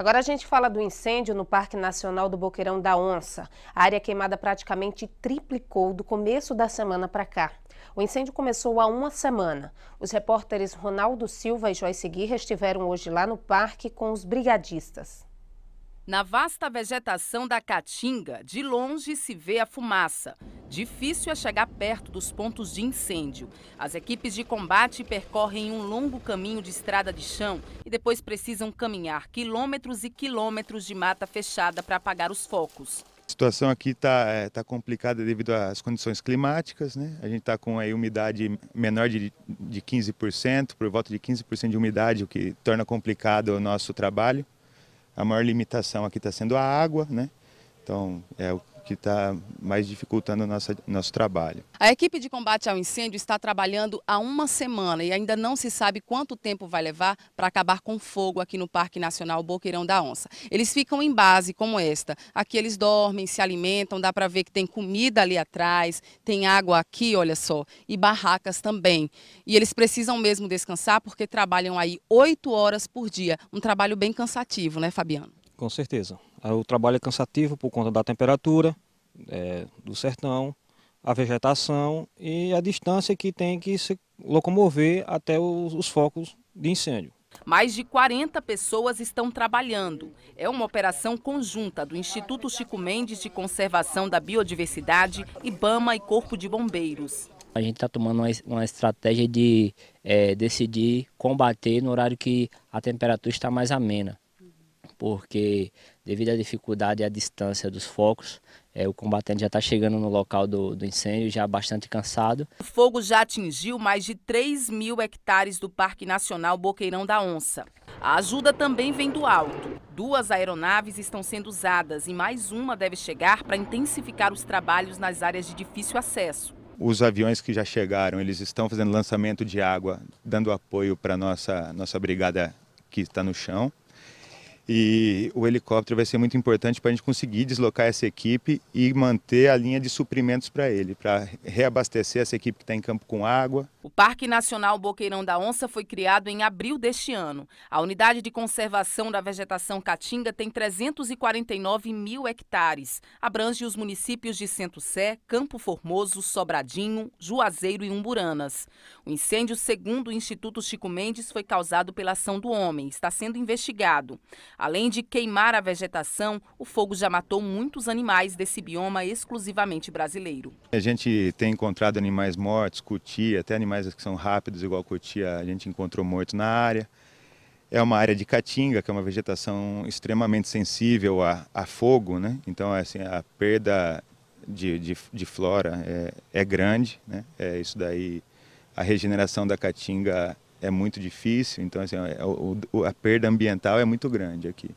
Agora a gente fala do incêndio no Parque Nacional do Boqueirão da Onça. A área queimada praticamente triplicou do começo da semana para cá. O incêndio começou há uma semana. Os repórteres Ronaldo Silva e Joyce Guirra estiveram hoje lá no parque com os brigadistas. Na vasta vegetação da Caatinga, de longe se vê a fumaça. Difícil é chegar perto dos pontos de incêndio. As equipes de combate percorrem um longo caminho de estrada de chão e depois precisam caminhar quilômetros e quilômetros de mata fechada para apagar os focos. A situação aqui está é, tá complicada devido às condições climáticas. Né? A gente está com aí, umidade menor de, de 15%, por volta de 15% de umidade, o que torna complicado o nosso trabalho a maior limitação aqui está sendo a água, né? Então, é o que está mais dificultando nosso nosso trabalho. A equipe de combate ao incêndio está trabalhando há uma semana e ainda não se sabe quanto tempo vai levar para acabar com fogo aqui no Parque Nacional Boqueirão da Onça. Eles ficam em base como esta. Aqui eles dormem, se alimentam, dá para ver que tem comida ali atrás, tem água aqui, olha só, e barracas também. E eles precisam mesmo descansar porque trabalham aí oito horas por dia. Um trabalho bem cansativo, né, Fabiano? Com certeza. Ah, o trabalho é cansativo por conta da temperatura é, do sertão, a vegetação e a distância que tem que se locomover até os, os focos de incêndio. Mais de 40 pessoas estão trabalhando. É uma operação conjunta do Instituto Chico Mendes de Conservação da Biodiversidade, IBAMA e Corpo de Bombeiros. A gente está tomando uma estratégia de é, decidir combater no horário que a temperatura está mais amena porque devido à dificuldade e à distância dos focos, é, o combatente já está chegando no local do, do, incêndio, já bastante cansado. O fogo já atingiu mais de 3 mil hectares do Parque Nacional Boqueirão da Onça. A ajuda também vem do alto. Duas aeronaves estão sendo usadas e mais uma deve chegar para intensificar os trabalhos nas áreas de difícil acesso. Os aviões que já chegaram, eles estão fazendo lançamento de água, dando apoio para nossa nossa brigada que está no chão. E o helicóptero vai ser muito importante para a gente conseguir deslocar essa equipe e manter a linha de suprimentos para ele, para reabastecer essa equipe que está em campo com água. O Parque Nacional Boqueirão da Onça foi criado em abril deste ano. A unidade de conservação da vegetação caatinga tem 349 mil hectares. Abrange os municípios de Santo Sé, Campo Formoso, Sobradinho, Juazeiro e Umburanas. O incêndio, segundo o Instituto Chico Mendes, foi causado pela ação do homem. Está sendo investigado. Além de queimar a vegetação, o fogo já matou muitos animais desse bioma exclusivamente brasileiro. A gente tem encontrado animais mortos, cutia, até animais que são rápidos, igual cutia, a gente encontrou morto na área. É uma área de caatinga, que é uma vegetação extremamente sensível a, a fogo, né? Então, assim, a perda de, de, de flora é, é grande, né? É, isso daí, a regeneração da caatinga é muito difícil, então assim, é, a perda ambiental é muito grande aqui.